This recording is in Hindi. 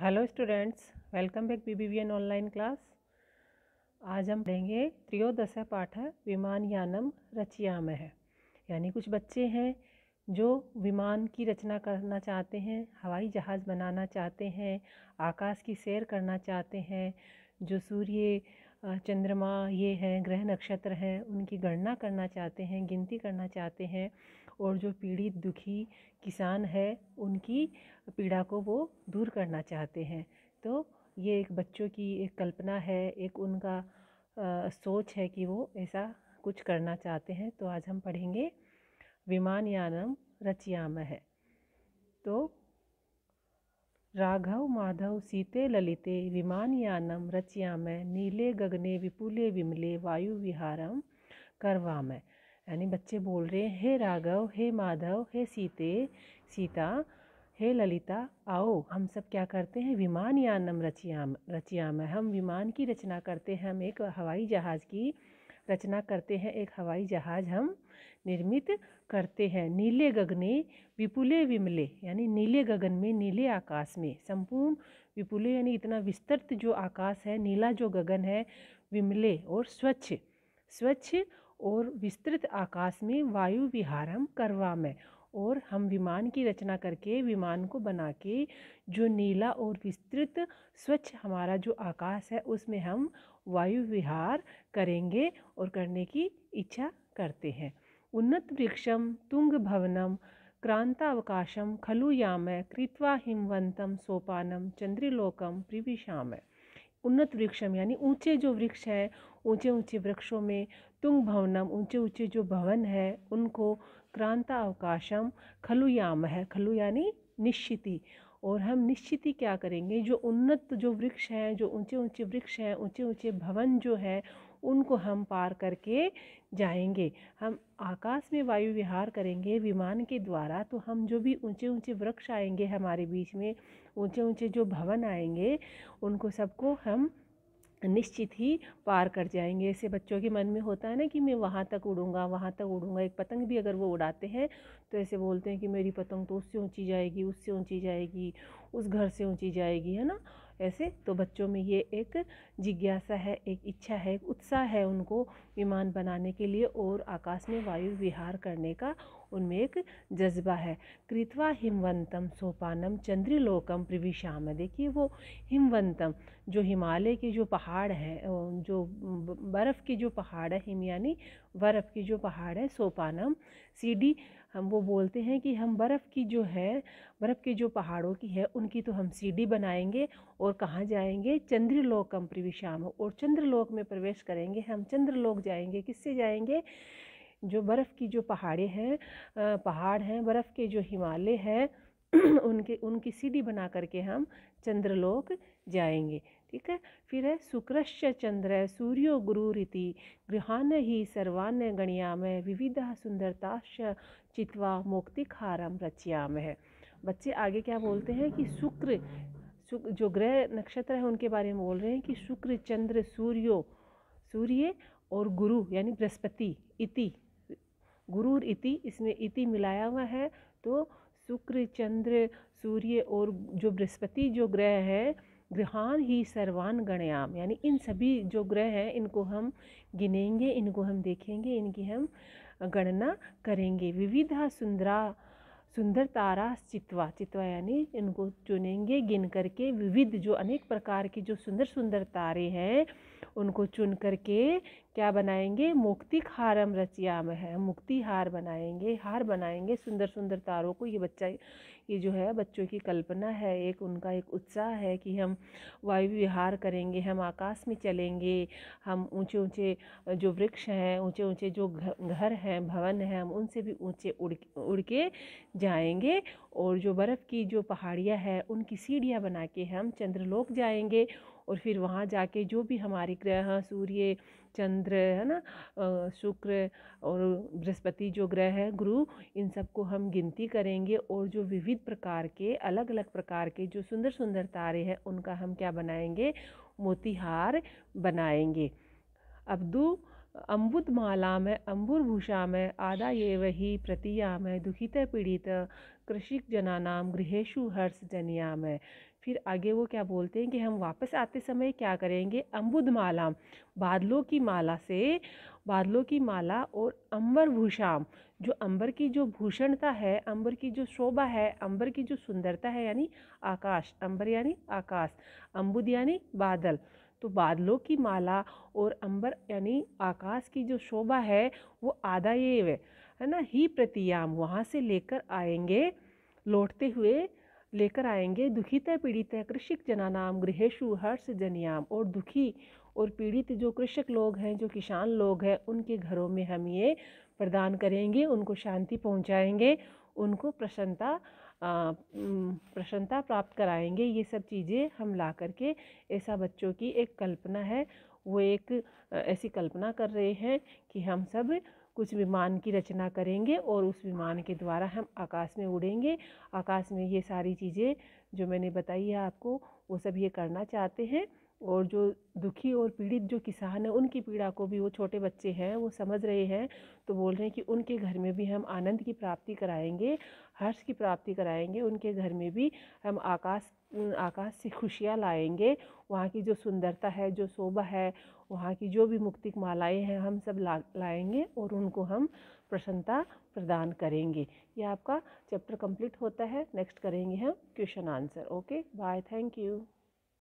hello students welcome back BBVN online class आज हम पढ़ेंगे त्रियोदश पाठ विमान यानम रचिया में है यानी कुछ बच्चे हैं जो विमान की रचना करना चाहते हैं हवाई जहाज़ बनाना चाहते हैं आकाश की सैर करना चाहते हैं जो सूर्य चंद्रमा ये हैं ग्रह नक्षत्र हैं उनकी गणना करना चाहते हैं गिनती करना चाहते हैं और जो पीड़ित दुखी किसान है उनकी पीड़ा को वो दूर करना चाहते हैं तो ये एक बच्चों की एक कल्पना है एक उनका आ, सोच है कि वो ऐसा कुछ करना चाहते हैं तो आज हम पढ़ेंगे विमानयानम रचयाम है तो राघव माधव सीते ललिते रचिया मैं नीले गगने विपुले विमले वायु विहारम करवा मैं यानी बच्चे बोल रहे हैं हे राघव हे माधव हे सीते सीता हे ललिता आओ हम सब क्या करते हैं विमान यानम रचियाम रचियाम हम विमान की रचना करते हैं हम एक हवाई जहाज़ की रचना करते हैं एक हवाई जहाज़ हम निर्मित करते हैं नीले गगने विपुले विमले यानी नीले गगन में नीले आकाश में संपूर्ण विपुले यानी इतना विस्तृत जो आकाश है नीला जो गगन है विमले और स्वच्छ स्वच्छ और विस्तृत आकाश में वायु विहार हम करवा में और हम विमान की रचना करके विमान को बना के जो नीला और विस्तृत स्वच्छ हमारा जो आकाश है उसमें हम वायु विहार करेंगे और करने की इच्छा करते हैं उन्नतवृक्षं तुङ्गभवनं क्रान्तावकाशं खलु याम कृत्वा हिमवंत सोपानम चंद्रिलोकम प्रिविशाम उन्नत वृक्षम यानी ऊंचे जो वृक्ष है ऊंचे ऊंचे वृक्षों में तुंग भवनम ऊंचे ऊंचे जो भवन है उनको क्रांता अवकाशम खलुयाम है खलु यानी निश्चिति और हम निश्चित ही क्या करेंगे जो उन्नत जो वृक्ष हैं जो ऊंचे ऊंचे वृक्ष हैं ऊंचे ऊंचे भवन जो हैं उनको हम पार करके जाएंगे हम आकाश में वायु विहार करेंगे विमान के द्वारा तो हम जो भी ऊंचे ऊंचे वृक्ष आएंगे हमारे बीच में ऊंचे ऊंचे जो भवन आएंगे उनको सबको हम निश्चित ही पार कर जाएंगे ऐसे बच्चों के मन में होता है ना कि मैं वहाँ तक उड़ूँगा वहाँ तक उड़ूँगा एक पतंग भी अगर वो उड़ाते हैं तो ऐसे बोलते हैं कि मेरी पतंग तो उससे ऊँची जाएगी उससे ऊँची जाएगी उस घर से ऊँची जाएगी है ना ऐसे तो बच्चों में ये एक जिज्ञासा है एक इच्छा है एक उत्साह है उनको विमान बनाने के लिए और आकाश में वायु विहार करने का उनमें एक जज्बा है कृतवा हिमवंतम सोपानम चंद्रिलोकम प्रविशाम देखिए वो हिमवंतम जो हिमालय के जो पहाड़ है जो बर्फ़ के जो पहाड़ है हिम यानी बर्फ़ के जो पहाड़ है सोपानम सीढ़ी हम वो बोलते हैं कि हम बर्फ़ की जो है बर्फ़ के जो पहाड़ों की है उनकी तो हम सीढ़ी बनाएंगे और कहाँ जाएंगे चंद्रलोकम प्रविशाम और चंद्रलोक में प्रवेश करेंगे हम चंद्रलोक जाएंगे किससे जाएंगे जो बर्फ़ की जो पहाड़े हैं पहाड़ हैं बर्फ़ के जो हिमालय हैं उनके उनकी सीढ़ी बना करके हम चंद्रलोक जाएंगे ठीक है फिर है शुक्रश्च चंद्र सूर्यो गुरु रीति गृहान ही सर्वान्य गणियाम है विविधा सुंदरताश्च चित्वा खारम रचयाम है बच्चे आगे क्या बोलते हैं कि शुक्र जो ग्रह नक्षत्र है उनके बारे में बोल रहे हैं कि शुक्र चंद्र सूर्यो सूर्य और गुरु यानी बृहस्पति इति गुरु इति इसमें इति मिलाया हुआ है तो शुक्र चंद्र सूर्य और जो बृहस्पति जो ग्रह हैं ग्रहान ही सर्वान गणयाम यानी इन सभी जो ग्रह हैं इनको हम गिनेंगे इनको हम देखेंगे इनकी हम गणना करेंगे विविधा सुंदरा सुंदर तारा चित्वा चित्वा यानी इनको चुनेंगे गिन करके विविध जो अनेक प्रकार के जो सुंदर सुंदर तारे हैं उनको चुन करके क्या बनाएंगे मुक्ति खारम रचिया में है मुक्ति हार बनाएंगे हार बनाएंगे सुंदर सुंदर तारों को ये बच्चा ये जो है बच्चों की कल्पना है एक उनका एक उत्साह है कि हम वायु विहार करेंगे हम आकाश में चलेंगे हम ऊंचे ऊंचे जो वृक्ष हैं ऊंचे ऊंचे जो घर हैं भवन हैं हम उनसे भी ऊंचे उड़ उड़ के जाएंगे और जो बर्फ़ की जो पहाड़ियाँ हैं उनकी सीढ़ियाँ बना के हम चंद्रलोक जाएंगे और फिर वहाँ जाके जो भी हमारे ग्रह सूर्य चंद्र है ना शुक्र और बृहस्पति जो ग्रह है गुरु इन सबको हम गिनती करेंगे और जो विविध प्रकार के अलग अलग प्रकार के जो सुंदर सुंदर तारे हैं उनका हम क्या बनाएंगे मोतिहार बनाएंगे अब्दू अम्बुद माला में अम्बुर भूषा में आदा ये वही प्रतिया में दुखित पीड़ित कृषिक जनानाम गृहेशु हर्ष हर्षजनियाम है फिर आगे वो क्या बोलते हैं कि हम वापस आते समय क्या करेंगे अम्बुद माला बादलों की माला से बादलों की माला और अंबर भूषाम जो अंबर की जो भूषणता है अंबर की जो शोभा है अंबर की जो सुंदरता है यानी आकाश अंबर यानी आकाश अम्बुद यानी बादल तो बादलों की माला और अंबर यानी आकाश की जो शोभा है वो आधा ये है है ना ही प्रतियाम वहाँ से लेकर आएंगे लौटते हुए लेकर आएंगे दुखित पीड़ित कृषिक जनानाम गृहेशु हर्ष जनयाम और दुखी और पीड़ित जो कृषक लोग हैं जो किसान लोग हैं उनके घरों में हम ये प्रदान करेंगे उनको शांति पहुंचाएंगे उनको प्रसन्नता प्रसन्नता प्राप्त कराएंगे ये सब चीज़ें हम ला करके ऐसा बच्चों की एक कल्पना है वो एक ऐसी कल्पना कर रहे हैं कि हम सब कुछ विमान की रचना करेंगे और उस विमान के द्वारा हम आकाश में उड़ेंगे आकाश में ये सारी चीज़ें जो मैंने बताई है आपको वो सब ये करना चाहते हैं और जो दुखी और पीड़ित जो किसान हैं उनकी पीड़ा को भी वो छोटे बच्चे हैं वो समझ रहे हैं तो बोल रहे हैं कि उनके घर में भी हम आनंद की प्राप्ति कराएंगे हर्ष की प्राप्ति कराएंगे उनके घर में भी हम आकाश आकाश से खुशियाँ लाएंगे वहाँ की जो सुंदरता है जो शोभा है वहाँ की जो भी मुक्तिक मालाएँ हैं हम सब ला लाएंगे और उनको हम प्रसन्नता प्रदान करेंगे ये आपका चैप्टर कंप्लीट होता है नेक्स्ट करेंगे हम question answer okay bye thank you